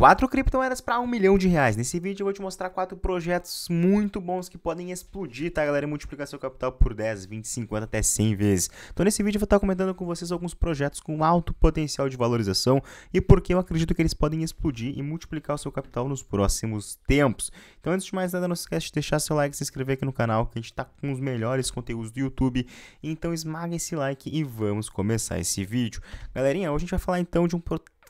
Quatro criptomoedas para um milhão de reais. Nesse vídeo eu vou te mostrar quatro projetos muito bons que podem explodir, tá galera? E multiplicar seu capital por 10, 20, 50 até 100 vezes. Então nesse vídeo eu vou estar comentando com vocês alguns projetos com alto potencial de valorização e porque eu acredito que eles podem explodir e multiplicar o seu capital nos próximos tempos. Então antes de mais nada, não se esquece de deixar seu like, se inscrever aqui no canal, que a gente tá com os melhores conteúdos do YouTube. Então esmaga esse like e vamos começar esse vídeo. Galerinha, hoje a gente vai falar então de um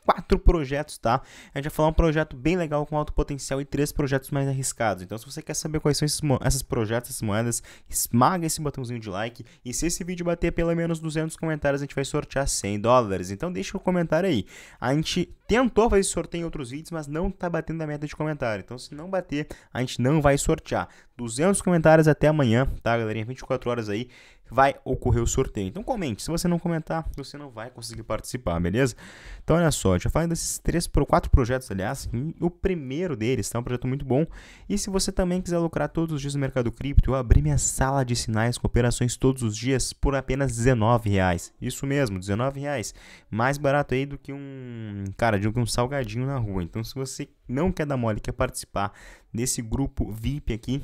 quatro projetos, tá? A gente vai falar um projeto bem legal com alto potencial e três projetos mais arriscados. Então, se você quer saber quais são esses, esses projetos, essas moedas, esmaga esse botãozinho de like. E se esse vídeo bater pelo menos 200 comentários, a gente vai sortear 100 dólares. Então, deixa o um comentário aí. A gente tentou fazer esse sorteio em outros vídeos, mas não tá batendo a meta de comentário. Então, se não bater, a gente não vai sortear. 200 comentários até amanhã, tá, galerinha? 24 horas aí vai ocorrer o sorteio. Então comente, se você não comentar, você não vai conseguir participar, beleza? Então olha só, já falei desses três, quatro projetos, aliás, o primeiro deles tá um projeto muito bom. E se você também quiser lucrar todos os dias no mercado cripto, eu abri minha sala de sinais com operações todos os dias por apenas R$19,00. Isso mesmo, R$19,00. Mais barato aí do que um, cara, do que um salgadinho na rua. Então se você não quer dar mole, quer participar desse grupo VIP aqui,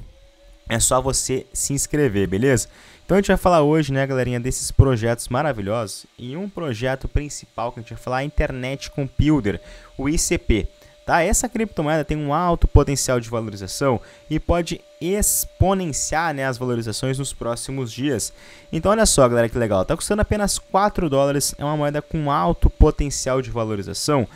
é só você se inscrever, beleza? Então a gente vai falar hoje, né, galerinha, desses projetos maravilhosos e um projeto principal que a gente vai falar é a Internet Computer, o ICP. Tá? Essa criptomoeda tem um alto potencial de valorização e pode exponenciar né, as valorizações nos próximos dias. Então olha só, galera, que legal. Está custando apenas 4 dólares, é uma moeda com alto potencial de valorização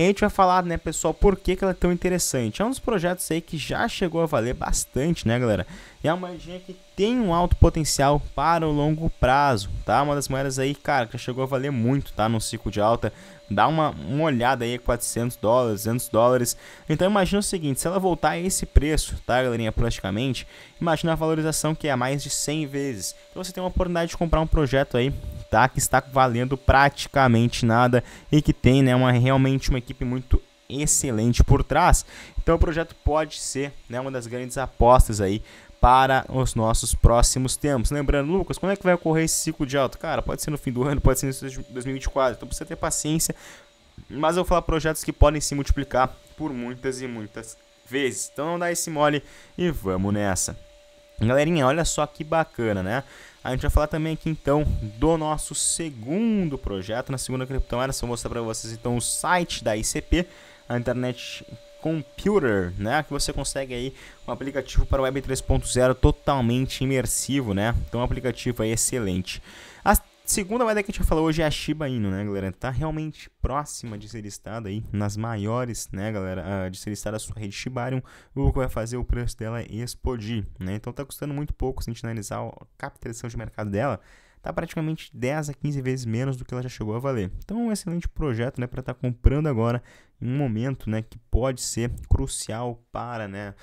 e a gente vai falar, né, pessoal, por que, que ela é tão interessante. É um dos projetos aí que já chegou a valer bastante, né, galera? E é uma moedinha que tem um alto potencial para o longo prazo, tá? Uma das moedas aí, cara, que já chegou a valer muito, tá? Num ciclo de alta. Dá uma, uma olhada aí, 400 dólares, 200 dólares. Então imagina o seguinte, se ela voltar a esse preço, tá, galerinha, praticamente, imagina a valorização que é mais de 100 vezes. Então você tem uma oportunidade de comprar um projeto aí tá? Que está valendo praticamente nada e que tem né, uma, realmente uma equipe muito excelente por trás. Então o projeto pode ser né, uma das grandes apostas aí para os nossos próximos tempos. Lembrando, Lucas, quando é que vai ocorrer esse ciclo de alta? Cara, pode ser no fim do ano, pode ser em 2024, então precisa ter paciência. Mas eu vou falar projetos que podem se multiplicar por muitas e muitas vezes. Então não dá esse mole e vamos nessa. Galerinha, olha só que bacana, né? A gente vai falar também aqui então do nosso segundo projeto na segunda criptomoeda. Só vou mostrar para vocês então o site da ICP, a internet computer, né? Que você consegue aí um aplicativo para o web 3.0 totalmente imersivo, né? Então um aplicativo aí excelente. As Segunda moeda que a gente falou hoje é a Shiba Inu, né, galera? Tá realmente próxima de ser listada aí nas maiores, né, galera? Ah, de ser listada a sua rede Shibarium, o que vai fazer o preço dela explodir, né? Então tá custando muito pouco se a gente analisar a capitalização de mercado dela está praticamente 10 a 15 vezes menos do que ela já chegou a valer. Então, é um excelente projeto né, para estar tá comprando agora em um momento né, que pode ser crucial para né,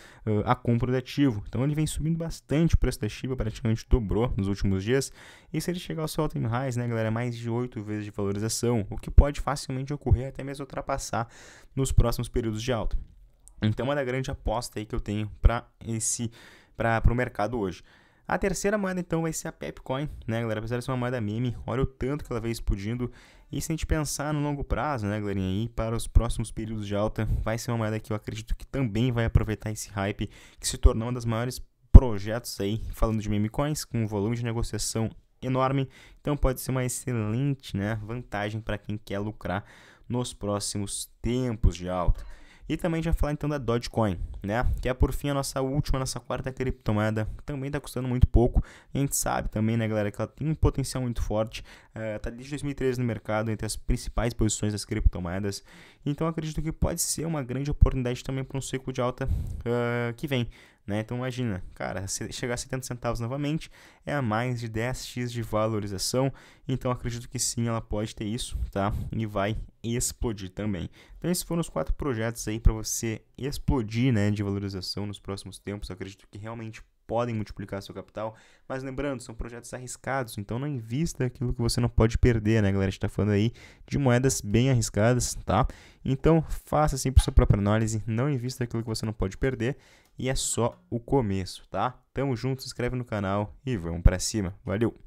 a compra do ativo. Então, ele vem subindo bastante o preço da Shiba, praticamente dobrou nos últimos dias. E se ele chegar ao seu all-time highs, né, galera, mais de 8 vezes de valorização, o que pode facilmente ocorrer até mesmo ultrapassar nos próximos períodos de alta. Então, é uma grande aposta aí que eu tenho para esse para o mercado hoje. A terceira moeda então vai ser a Pepcoin, né, galera? Apesar de ser uma moeda meme, olha o tanto que ela vem explodindo. E se a gente pensar no longo prazo, né, galerinha, aí para os próximos períodos de alta, vai ser uma moeda que eu acredito que também vai aproveitar esse hype, que se tornou uma das maiores projetos aí, falando de meme coins, com um volume de negociação enorme. Então pode ser uma excelente, né, vantagem para quem quer lucrar nos próximos tempos de alta. E também já falar então da Dogecoin, né? Que é por fim a nossa última, nossa quarta criptomoeda, também está custando muito pouco. a gente sabe também, né, galera, que ela tem um potencial muito forte. Está é, uh, desde 2013 no mercado, entre as principais posições das criptomoedas. Então acredito que pode ser uma grande oportunidade também para um ciclo de alta uh, que vem. Né? Então imagina, cara, se chegar a 70 centavos novamente é a mais de 10x de valorização, então acredito que sim, ela pode ter isso, tá? E vai explodir também. Então esses foram os quatro projetos aí para você explodir, né, de valorização nos próximos tempos. acredito que realmente podem multiplicar seu capital. Mas lembrando, são projetos arriscados, então não invista aquilo que você não pode perder, né, galera? A gente está falando aí de moedas bem arriscadas, tá? Então faça sempre sua própria análise, não invista aquilo que você não pode perder e é só o começo, tá? Tamo junto, se inscreve no canal e vamos para cima. Valeu!